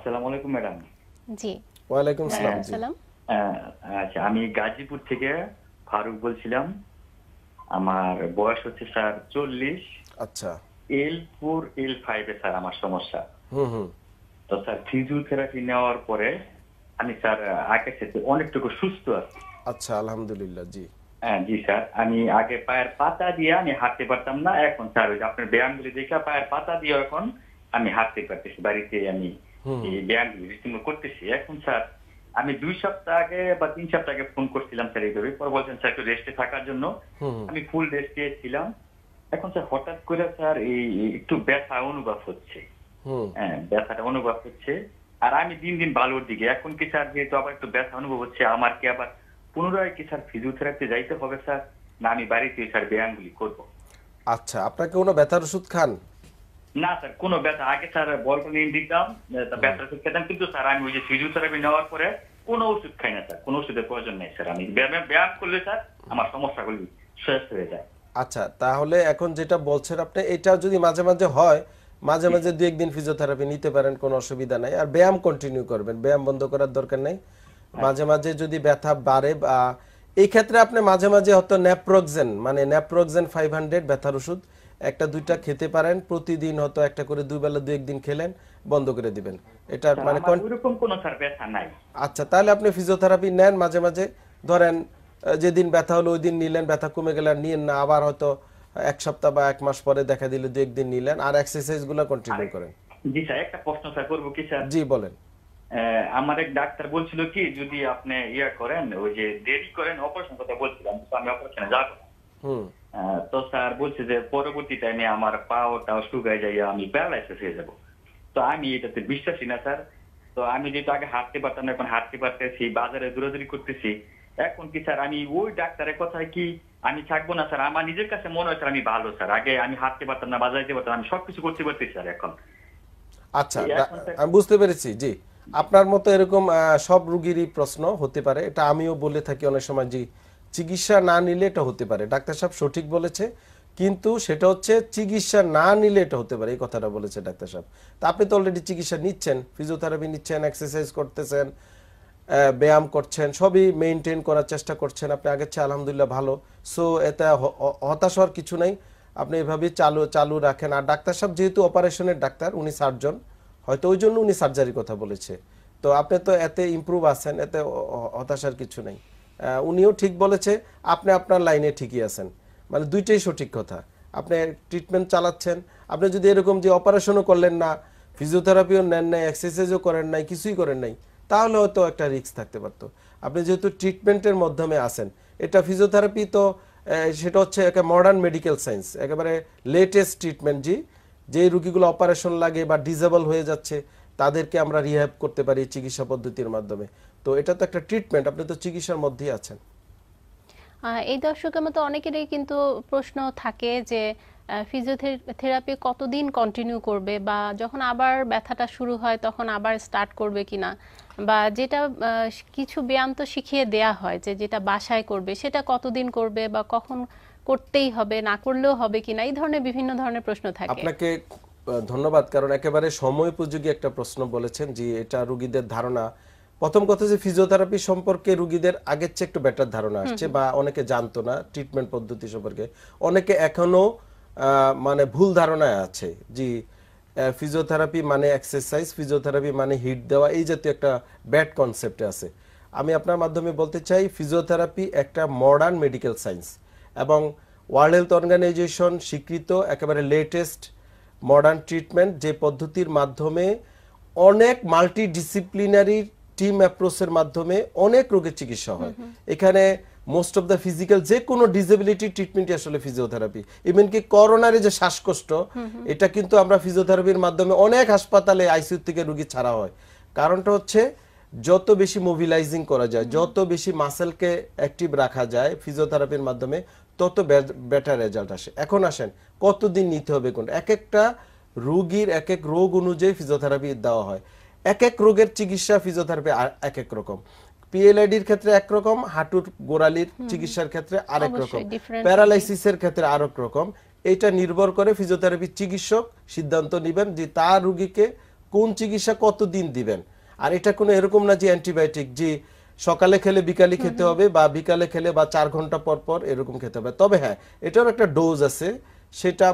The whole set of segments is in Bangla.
আসসালামু আলাইকুম ম্যাডাম জি ওয়ালাইকুম সালাম হ্যাঁ। আচ্ছা আমি গাজীপুর থেকে ফারুক বলছিলাম আমার বয়স হচ্ছে স্যার চল্লিশ আচ্ছা এল ফোর এল ফাইভ এ স্যার আমার সমস্যা তো স্যার ফিজিওথেরাপি নেওয়ার পরে আমি স্যার আগে থেকে অনেকটুকু সুস্থ আছি আচ্ছা আলহামদুলিল্লাহ জি হ্যাঁ জি স্যার আমি আগে পায়ের পাতা দিয়ে আমি হাঁটতে পারতাম না এখন স্যার আপনার ব্যায়ামগুলি দেখে পায়ের পাতা দিয়ে এখন আমি হাঁটতে পারতেছি বাড়িতে আমি এই ব্যাংক করতেছি এখন স্যার আমি দুই সপ্তাহ আগে বা তিন সপ্তাহ আগে ফোন করছিলাম স্যার এইভাবে পরে বলছেন স্যার একটু রেস্টে থাকার জন্য আমি ফুল রেস্টে ছিলাম এখন স্যার হঠাৎ করে স্যার এই একটু ব্যথা অনুভব হচ্ছে হ্যাঁ ব্যথাটা অনুভব হচ্ছে আর আমি দিন দিন ভালোর দিকে এখন কি স্যার যেহেতু আবার একটু ব্যথা অনুভব হচ্ছে আমার কি আবার পুনরায় কি স্যার ফিজিওথেরাপি যাইতে হবে স্যার না আমি বাড়িতে স্যার ব্যায়ামগুলি করবো আচ্ছা আপনাকে কোনো ব্যথার ওষুধ খান না স্যার কোনো ব্যথা আগে স্যার নিয়ে দিতাম ব্যথা খেতাম কিন্তু স্যার আমি ওই যে ফিজিওথেরাপি নেওয়ার পরে কোনো ওষুধ খাই না স্যার কোনো ওষুধের প্রয়োজন নেই স্যার আমি ব্যায়াম ব্যায়াম করলে স্যার আমার সমস্যাগুলি শেষ হয়ে যায় আচ্ছা তাহলে এখন যেটা বলছেন আপনি এটা যদি মাঝে মাঝে হয় মাঝে মাঝে দু একদিন ফিজিওথেরাপি নিতে পারেন কোনো অসুবিধা নাই আর ব্যায়াম কন্টিনিউ করবেন ব্যায়াম বন্ধ করার দরকার নেই হ্যাঁ। মাঝে মাঝে যদি ব্যথা বাড়ে বা এই ক্ষেত্রে আপনি মাঝে মাঝে হয়তো ন্যাপ্রোক্সেন মানে ন্যাপ্রোক্সেন ফাইভ হান্ড্রেড ব্যথার ওষুধ একটা দুইটা খেতে পারেন প্রতিদিন হয়তো একটা করে দুই বেলা দুই একদিন খেলেন বন্ধ করে দিবেন এটা আচ্ছা, মানে স্যার ব্যথা নাই আচ্ছা তাহলে আপনি ফিজিওথেরাপি নেন মাঝে মাঝে ধরেন যেদিন ব্যথা হলো ওই দিন নিলেন ব্যথা কমে গেলেন নিয়েন না আবার হয়তো এক সপ্তাহ বা এক মাস পরে দেখা দিলে দুই একদিন নিলেন আর এক্সারসাইজগুলো কন্টিনিউ করেন জি স্যার একটা প্রশ্ন স্যার করব কি স্যার জি বলেন আমার এক ডাক্তার বলছিল কি যদি আপনি ইয়া করেন ওই যে দেরি করেন অপারেশন কথা বলছিলাম আমি অপারেশনে যাব হুম তো স্যার বলছে যে পরবর্তী টাইমে আমার পাওটাও শুকায় যাই আমি প্যারালাইসিস হয়ে যাব তো আমি এটাতে বিশ্বাসী না স্যার তো আমি যেহেতু আগে হাঁটতে পারতাম না এখন হাঁটতে পারতেছি বাজারে দৌড়াদৌড়ি করতেছি এখন কি স্যার আমি ওই ডাক্তারের কথা কি আমি থাকবো না স্যার আমার নিজের কাছে মনে হয় স্যার আমি ভালো স্যার আগে আমি হাঁটতে পারতাম না বাজারে যেতে পারতাম আমি সবকিছু করতে পারতেছি স্যার এখন আচ্ছা আমি বুঝতে পেরেছি জি আপনার মতো এরকম সব রুগীরই প্রশ্ন হতে পারে এটা আমিও বলে থাকি অনেক সময় জি চিকিৎসা না নিলে এটা হতে পারে ডাক্তার সাহেব সঠিক বলেছে কিন্তু সেটা হচ্ছে চিকিৎসা না নিলে এটা হতে পারে এই কথাটা বলেছে ডাক্তার সাহেব তা আপনি তো অলরেডি চিকিৎসা নিচ্ছেন ফিজিওথেরাপি নিচ্ছেন এক্সারসাইজ করতেছেন ব্যায়াম করছেন সবই মেনটেন করার চেষ্টা করছেন আপনি আগের চেয়ে আলহামদুলিল্লাহ ভালো সো এতে হতাশ হওয়ার কিছু নাই আপনি এভাবেই চালু চালু রাখেন আর ডাক্তার সাহেব যেহেতু অপারেশনের ডাক্তার উনি সার্জন হয়তো ওই জন্য উনি সার্জারির কথা বলেছে তো আপনি তো এতে ইম্প্রুভ আছেন এতে হতাশার কিছু নেই উনিও ঠিক বলেছে আপনি আপনার লাইনে ঠিকই আছেন মানে দুইটাই সঠিক কথা আপনি ট্রিটমেন্ট চালাচ্ছেন আপনি যদি এরকম যে অপারেশনও করলেন না ফিজিওথেরাপিও নেন নাই এক্সারসাইজও করেন নাই কিছুই করেন নাই তাহলে হয়তো একটা রিস্ক থাকতে পারতো আপনি যেহেতু ট্রিটমেন্টের মাধ্যমে আসেন এটা ফিজিওথেরাপি তো সেটা হচ্ছে একটা মডার্ন মেডিকেল সায়েন্স একেবারে লেটেস্ট ট্রিটমেন্ট জি যে রুগীগুলো অপারেশন লাগে বা ডিজেবল হয়ে যাচ্ছে তাদেরকে আমরা রিহ্যাব করতে পারি চিকিৎসা পদ্ধতির মাধ্যমে তো এটা তো একটা ট্রিটমেন্ট আপনি তো চিকিৎসার মধ্যেই আছেন এই দর্শকের মতো অনেকেরই কিন্তু প্রশ্ন থাকে যে ফিজিওথেরাপি কতদিন কন্টিনিউ করবে বা যখন আবার ব্যথাটা শুরু হয় তখন আবার স্টার্ট করবে কিনা বা যেটা কিছু ব্যায়াম তো শিখিয়ে দেয়া হয় যে যেটা বাসায় করবে সেটা কতদিন করবে বা কখন করতেই হবে না করলেও হবে কিনা এই ধরনের বিভিন্ন ধরনের প্রশ্ন থাকে আপনাকে ধন্যবাদ কারণ একেবারে সময়োপযোগী একটা প্রশ্ন বলেছেন যে এটা রুগীদের ধারণা প্রথম কথা যে ফিজিওথেরাপি সম্পর্কে রুগীদের আগের চেয়ে একটু বেটার ধারণা আসছে বা অনেকে জানতো না ট্রিটমেন্ট পদ্ধতি সম্পর্কে অনেকে এখনো মানে ভুল ধারণায় আছে যে ফিজিওথেরাপি মানে এক্সারসাইজ ফিজিওথেরাপি মানে হিট দেওয়া এই জাতীয় একটা ব্যাড কনসেপ্টে আছে আমি আপনার মাধ্যমে বলতে চাই ফিজিওথেরাপি একটা মডার্ন মেডিকেল সায়েন্স এবং ওয়ার্ল্ড হেলথ অর্গানাইজেশন স্বীকৃত একেবারে লেটেস্ট মডার্ন ট্রিটমেন্ট যে পদ্ধতির মাধ্যমে অনেক মাল্টি ডিসিপ্লিনারি টিম অ্যাপ্রোচের মাধ্যমে অনেক রোগের চিকিৎসা হয় এখানে মোস্ট অফ দ্য ফিজিক্যাল যে কোনো ডিসেবিলিটি ট্রিটমেন্টই আসলে ফিজিওথেরাপি ইভেন কি করোনার যে শ্বাসকষ্ট এটা কিন্তু আমরা ফিজিওথেরাপির মাধ্যমে অনেক হাসপাতালে আইসিউ থেকে রোগী ছাড়া হয় কারণটা হচ্ছে যত বেশি মোবিলাইজিং করা যায় যত বেশি মাসেলকে অ্যাক্টিভ রাখা যায় ফিজিওথেরাপির মাধ্যমে তত বেটার রেজাল্ট আসে এখন আসেন কতদিন নিতে হবে কোন এক একটা রোগীর এক এক রোগ অনুযায়ী ফিজিওথেরাপি দেওয়া হয় এক এক রোগের চিকিৎসা ফিজিওথেরাপি এক এক রকম পিএলআইডির ক্ষেত্রে একরকম হাঁটুর গোড়ালির চিকিৎসার ক্ষেত্রে আরেক রকম প্যারালাইসিসের ক্ষেত্রে আরেক রকম এটা নির্ভর করে ফিজিওথেরাপি চিকিৎসক সিদ্ধান্ত নেবেন যে তার রুগীকে কোন চিকিৎসা কত দিন দিবেন আর এটা কোনো এরকম না যে অ্যান্টিবায়োটিক যে সকালে খেলে বিকালে খেতে হবে বা বিকালে খেলে বা চার ঘন্টা পর পর এরকম খেতে হবে তবে হ্যাঁ এটার একটা ডোজ আছে সেটা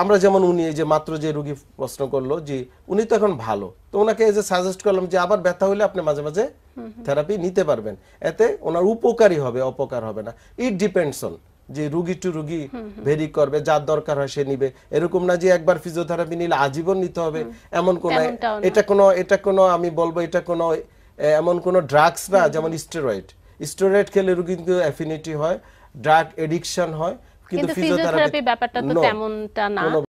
আমরা যেমন উনি এই যে মাত্র যে রুগী প্রশ্ন করলো যে উনি তো এখন ভালো তো ওনাকে এই যে সাজেস্ট করলাম যে আবার ব্যথা হলে আপনি মাঝে মাঝে থেরাপি নিতে পারবেন এতে ওনার উপকারী হবে অপকার হবে না ইট ডিপেন্ডস অন যে রুগী টু রুগী ভেরি করবে যার দরকার হয় সে নিবে এরকম না যে একবার ফিজিওথেরাপি নিলে আজীবন নিতে হবে এমন কোনো এটা কোনো এটা কোনো আমি বলবো এটা কোনো এমন কোনো ড্রাগস না যেমন স্টেরয়েড স্টেরয়েড খেলে রোগী কিন্তু অ্যাফিনিটি হয় ড্রাগ এডিকশন হয় কিন্তু ফিজিওথেরাপি ব্যাপারটা তো তেমনটা না